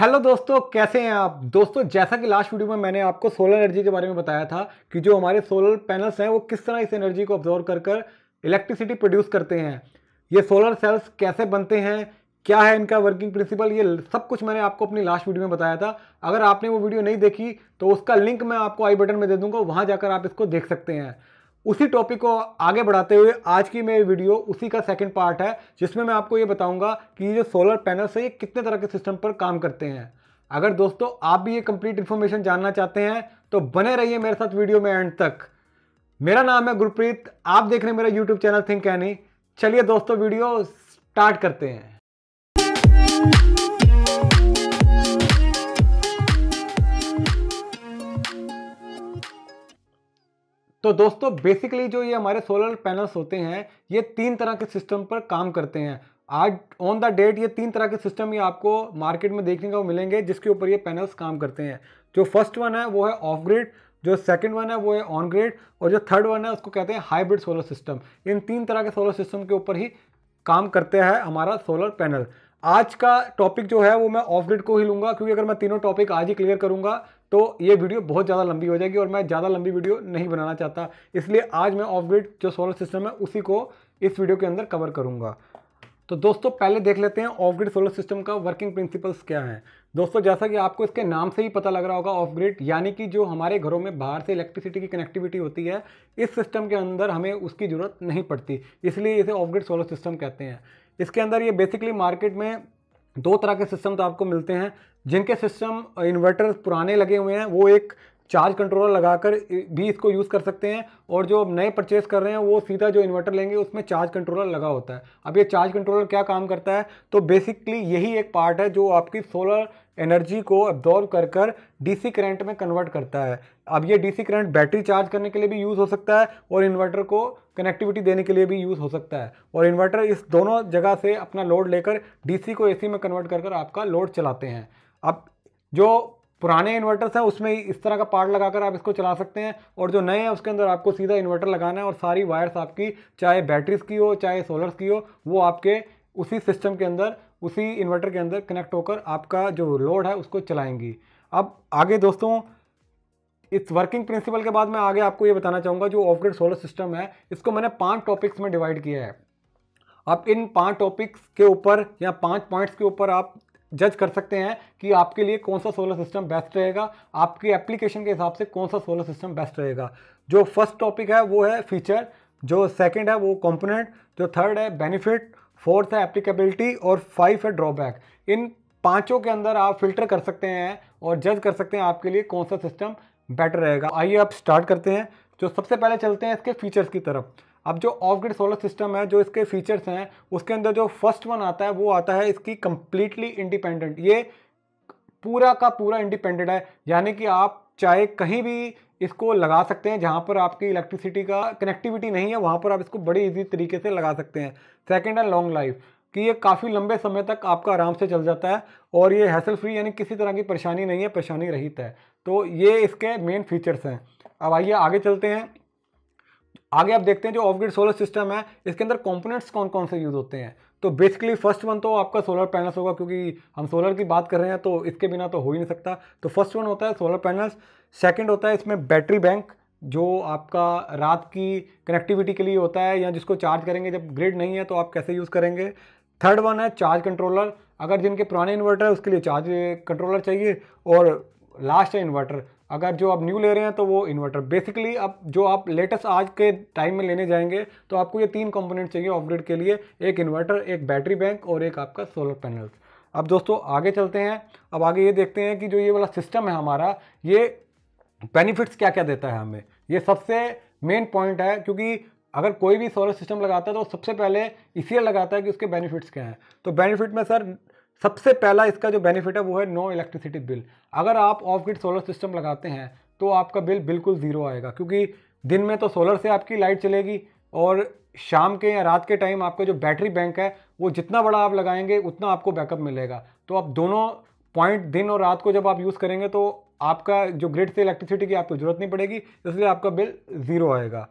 hello दोस्तों कैसे हैं आप दोस्तों जैसा कि लास्ट वीडियो में मैंने आपको सोलर एनर्जी के बारे में बताया था कि जो हमारे सोलर पैनल्स हैं वो किस तरह इस एनर्जी को ऑब्जॉर्व कर कर इलेक्ट्रिसिटी प्रोड्यूस करते हैं ये सोलर सेल्स कैसे बनते हैं क्या है इनका वर्किंग प्रिंसिपल ये सब कुछ मैंने आपको अपनी लास्ट वीडियो में बताया था अगर आपने वो वीडियो नहीं देखी तो उसका लिंक मैं आपको आई बटन में दे दूँगा वहाँ जाकर आप इसको देख सकते हैं उसी टॉपिक को आगे बढ़ाते हुए आज की मेरी वीडियो उसी का सेकंड पार्ट है जिसमें मैं आपको ये बताऊंगा कि ये जो सोलर पैनल्स है ये कितने तरह के सिस्टम पर काम करते हैं अगर दोस्तों आप भी ये कंप्लीट इन्फॉर्मेशन जानना चाहते हैं तो बने रहिए मेरे साथ वीडियो में एंड तक मेरा नाम है गुरप्रीत आप देख रहे हैं मेरा यूट्यूब चैनल थिंक एनी चलिए दोस्तों वीडियो स्टार्ट करते हैं तो दोस्तों बेसिकली जो ये हमारे सोलर पैनल्स होते हैं ये तीन तरह के सिस्टम पर काम करते हैं आज ऑन द डेट ये तीन तरह के सिस्टम ये आपको मार्केट में देखने को मिलेंगे जिसके ऊपर ये पैनल्स काम करते हैं जो फर्स्ट वन है वो है ऑफ ग्रिड जो सेकंड वन है वो है ऑन ग्रेड और जो थर्ड वन है उसको कहते हैं हाइब्रिड सोलर सिस्टम इन तीन तरह के सोलर सिस्टम के ऊपर ही काम करते हैं हमारा सोलर पैनल आज का टॉपिक जो है वो मैं ऑफ ग्रिड को ही लूँगा क्योंकि अगर मैं तीनों टॉपिक आज ही क्लियर करूँगा तो ये वीडियो बहुत ज़्यादा लंबी हो जाएगी और मैं ज़्यादा लंबी वीडियो नहीं बनाना चाहता इसलिए आज मैं ऑफ ग्रिड जो सोलर सिस्टम है उसी को इस वीडियो के अंदर कवर करूँगा तो दोस्तों पहले देख लेते हैं ऑफ ग्रिड सोलर सिस्टम का वर्किंग प्रिंसिपल्स क्या है दोस्तों जैसा कि आपको इसके नाम से ही पता लग रहा होगा ऑफ ग्रिड यानी कि जो हमारे घरों में बाहर से इलेक्ट्रिसिटी की कनेक्टिविटी होती है इस सिस्टम के अंदर हमें उसकी ज़रूरत नहीं पड़ती इसलिए इसे ऑफ ग्रिड सोलर सिस्टम कहते हैं इसके अंदर ये बेसिकली मार्केट में दो तरह के सिस्टम तो आपको मिलते हैं जिनके सिस्टम इन्वर्टर पुराने लगे हुए हैं वो एक चार्ज कंट्रोलर लगाकर भी इसको यूज़ कर सकते हैं और जो नए परचेस कर रहे हैं वो सीधा जो इन्वर्टर लेंगे उसमें चार्ज कंट्रोलर लगा होता है अब ये चार्ज कंट्रोलर क्या काम करता है तो बेसिकली यही एक पार्ट है जो आपकी सोलर एनर्जी को एब्जॉर्व कर कर डी करंट में कन्वर्ट करता है अब ये डीसी करंट बैटरी चार्ज करने के लिए भी यूज़ हो सकता है और इन्वर्टर को कनेक्टिविटी देने के लिए भी यूज़ हो सकता है और इन्वर्टर इस दोनों जगह से अपना लोड लेकर डी को ए में कन्वर्ट कर कर आपका लोड चलाते हैं अब जो पुराने इन्वर्टर्स हैं उसमें इस तरह का पार्ट लगाकर आप इसको चला सकते हैं और जो नए हैं उसके अंदर आपको सीधा इन्वर्टर लगाना है और सारी वायर्स आपकी चाहे बैटरीज की हो चाहे सोलर्स की हो वो आपके उसी सिस्टम के अंदर उसी इन्वर्टर के अंदर कनेक्ट होकर आपका जो लोड है उसको चलाएंगी अब आगे दोस्तों इस वर्किंग प्रिंसिपल के बाद मैं आगे आपको ये बताना चाहूँगा जो ऑफग्रेड सोलर सिस्टम है इसको मैंने पाँच टॉपिक्स में डिवाइड किया है आप इन पाँच टॉपिक्स के ऊपर या पाँच पॉइंट्स के ऊपर आप जज कर सकते हैं कि आपके लिए कौन सा सोलर सिस्टम बेस्ट रहेगा आपकी एप्लीकेशन के हिसाब से कौन सा सोलर सिस्टम बेस्ट रहेगा जो फर्स्ट टॉपिक है वो है फीचर जो सेकंड है वो कंपोनेंट जो थर्ड है बेनिफिट फोर्थ है एप्लीकेबिलिटी और फाइव है ड्रॉबैक इन पांचों के अंदर आप फिल्टर कर सकते हैं और जज कर सकते हैं आपके लिए कौन सा सिस्टम बेटर रहेगा आइए आप स्टार्ट करते हैं जो सबसे पहले चलते हैं इसके फीचर्स की तरफ अब जो ऑफ ग्रिड सोलर सिस्टम है जो इसके फीचर्स हैं उसके अंदर जो फर्स्ट वन आता है वो आता है इसकी कंप्लीटली इंडिपेंडेंट ये पूरा का पूरा इंडिपेंडेंट है यानी कि आप चाहे कहीं भी इसको लगा सकते हैं जहाँ पर आपकी इलेक्ट्रिसिटी का कनेक्टिविटी नहीं है वहाँ पर आप इसको बड़े इजी तरीके से लगा सकते हैं सेकेंड है लॉन्ग लाइफ कि ये काफ़ी लंबे समय तक आपका आराम से चल जाता है और ये हैसल फ्री यानी किसी तरह की परेशानी नहीं है परेशानी रहित है तो ये इसके मेन फीचर्स हैं अब आइए आगे चलते हैं आगे आप देखते हैं जो ऑफ ग्रिड सोलर सिस्टम है इसके अंदर कंपोनेंट्स कौन कौन से यूज़ होते हैं तो बेसिकली फर्स्ट वन तो आपका सोलर पैनल्स होगा क्योंकि हम सोलर की बात कर रहे हैं तो इसके बिना तो हो ही नहीं सकता तो फर्स्ट वन होता है सोलर पैनल्स सेकंड होता है इसमें बैटरी बैंक जो आपका रात की कनेक्टिविटी के लिए होता है या जिसको चार्ज करेंगे जब ग्रिड नहीं है तो आप कैसे यूज़ करेंगे थर्ड वन है चार्ज कंट्रोलर अगर जिनके पुराने इन्वर्टर है उसके लिए चार्ज कंट्रोलर चाहिए और लास्ट है इन्वर्टर अगर जो आप न्यू ले रहे हैं तो वो इन्वर्टर बेसिकली अब जो आप लेटेस्ट आज के टाइम में लेने जाएंगे तो आपको ये तीन कंपोनेंट चाहिए ऑफ के लिए एक इन्वर्टर एक बैटरी बैंक और एक आपका सोलर पैनल्स अब दोस्तों आगे चलते हैं अब आगे ये देखते हैं कि जो ये वाला सिस्टम है हमारा ये बेनिफिट्स क्या क्या देता है हमें ये सबसे मेन पॉइंट है क्योंकि अगर कोई भी सोलर सिस्टम लगाता है तो सबसे पहले इसलिए लगाता है कि उसके बेनिफिट्स क्या हैं तो बेनिफिट में सर सबसे पहला इसका जो बेनिफिट है वो है नो इलेक्ट्रिसिटी बिल अगर आप ऑफ ग्रिड सोलर सिस्टम लगाते हैं तो आपका बिल बिल्कुल ज़ीरो आएगा क्योंकि दिन में तो सोलर से आपकी लाइट चलेगी और शाम के या रात के टाइम आपका जो बैटरी बैंक है वो जितना बड़ा आप लगाएंगे उतना आपको बैकअप मिलेगा तो आप दोनों पॉइंट दिन और रात को जब आप यूज़ करेंगे तो आपका जो ग्रिड से इलेक्ट्रिसिटी की आपको ज़रूरत नहीं पड़ेगी इसलिए आपका बिल ज़ीरो आएगा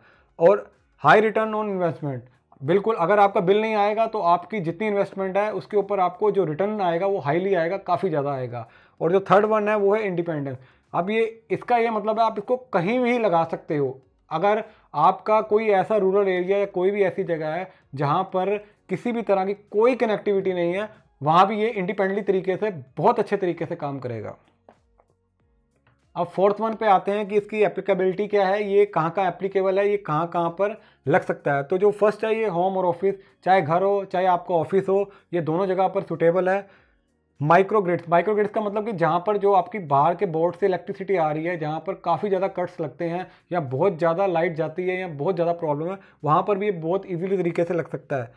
और हाई रिटर्न ऑन इन्वेस्टमेंट बिल्कुल अगर आपका बिल नहीं आएगा तो आपकी जितनी इन्वेस्टमेंट है उसके ऊपर आपको जो रिटर्न आएगा वो हाईली आएगा काफ़ी ज़्यादा आएगा और जो थर्ड वन है वो है इंडिपेंडेंस अब ये इसका ये मतलब है आप इसको कहीं भी लगा सकते हो अगर आपका कोई ऐसा रूरल एरिया या कोई भी ऐसी जगह है जहाँ पर किसी भी तरह की कोई कनेक्टिविटी नहीं है वहाँ भी ये इंडिपेंडेंटली तरीके से बहुत अच्छे तरीके से काम करेगा अब फोर्थ वन पे आते हैं कि इसकी एप्लीकेबिलिटी क्या है ये कहाँ कहाँ एप्लीकेबल है ये कहाँ कहाँ पर लग सकता है तो जो फर्स्ट है ये होम और ऑफिस चाहे घर हो चाहे आपका ऑफिस हो ये दोनों जगह पर सुटेबल है माइक्रोग्रिड्स माइक्रोग्रिड्स का मतलब कि जहाँ पर जो आपकी बाहर के बोर्ड से इलेक्ट्रिसिटी आ रही है जहाँ पर काफ़ी ज़्यादा कट्स लगते हैं या बहुत ज़्यादा लाइट जाती है या बहुत ज़्यादा प्रॉब्लम है वहाँ पर भी ये बहुत ईजीली तरीके से लग सकता है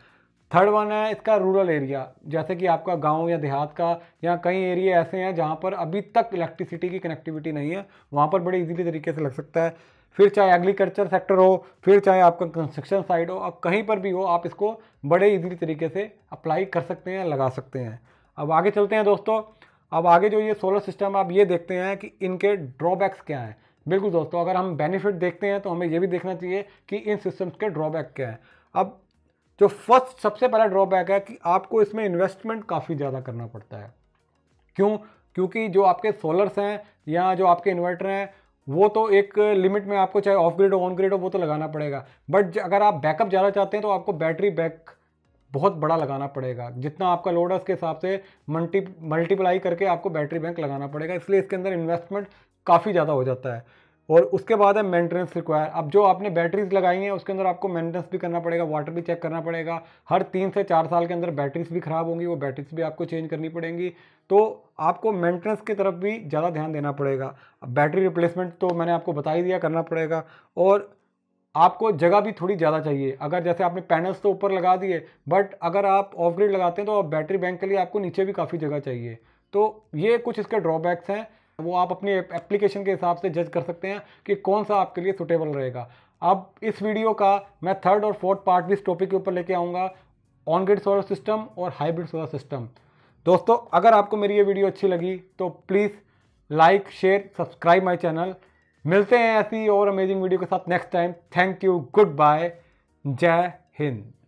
थर्ड वन है इसका रूरल एरिया जैसे कि आपका गांव या देहात का या कई एरिया ऐसे हैं जहाँ पर अभी तक इलेक्ट्रिसिटी की कनेक्टिविटी नहीं है वहाँ पर बड़े इजीली तरीके से लग सकता है फिर चाहे एग्रीकल्चर सेक्टर हो फिर चाहे आपका कंस्ट्रक्शन साइड हो और कहीं पर भी हो आप इसको बड़े ईजीली तरीके से अप्लाई कर सकते हैं लगा सकते हैं अब आगे चलते हैं दोस्तों अब आगे जो ये सोलर सिस्टम आप ये देखते हैं कि इनके ड्रॉबैक्स क्या हैं बिल्कुल दोस्तों अगर हम बेनिफिट देखते हैं तो हमें ये भी देखना चाहिए कि इन सिस्टम्स के ड्रॉबैक क्या हैं अब तो फर्स्ट सबसे पहला ड्रॉबैक है कि आपको इसमें इन्वेस्टमेंट काफ़ी ज़्यादा करना पड़ता है क्यों क्योंकि जो आपके सोलर्स हैं या जो आपके इन्वर्टर हैं वो तो एक लिमिट में आपको चाहे ऑफ ग्रेड हो ऑन ग्रेड हो वो तो लगाना पड़ेगा बट अगर आप बैकअप ज़्यादा चाहते हैं तो आपको बैटरी बैक बहुत बड़ा लगाना पड़ेगा जितना आपका लोड है उसके हिसाब से मल्टी मल्टीप्लाई करके आपको बैटरी बैंक लगाना पड़ेगा इसलिए इसके अंदर इन्वेस्टमेंट काफ़ी ज़्यादा हो जाता है और उसके बाद है मेंटेनेंस रिक्वायर अब जो आपने बैटरीज लगाई हैं उसके अंदर आपको मेंटेनेंस भी करना पड़ेगा वाटर भी चेक करना पड़ेगा हर तीन से चार साल के अंदर बैटरीज भी ख़राब होंगी वो बैटरीज भी आपको चेंज करनी पड़ेंगी तो आपको मेंटेनेंस की तरफ भी ज़्यादा ध्यान देना पड़ेगा बैटरी रिप्लेसमेंट तो मैंने आपको बता ही दिया करना पड़ेगा और आपको जगह भी थोड़ी ज़्यादा चाहिए अगर जैसे आपने पैनल्स तो ऊपर लगा दिए बट अगर आप ऑफ ग्रिड लगाते हैं तो बैटरी बैंक के लिए आपको नीचे भी काफ़ी जगह चाहिए तो ये कुछ इसके ड्रॉबैक्स हैं वो आप अपनी एप्लीकेशन के हिसाब से जज कर सकते हैं कि कौन सा आपके लिए सुटेबल रहेगा अब इस वीडियो का मैं थर्ड और फोर्थ पार्ट भी इस टॉपिक के ऊपर लेके आऊँगा ऑन ग्रिड सोलर सिस्टम और हाइब्रिड सोलर सिस्टम दोस्तों अगर आपको मेरी ये वीडियो अच्छी लगी तो please like share subscribe my channel मिलते हैं ऐसी और अमेजिंग वीडियो के साथ next time thank you good bye जय हिंद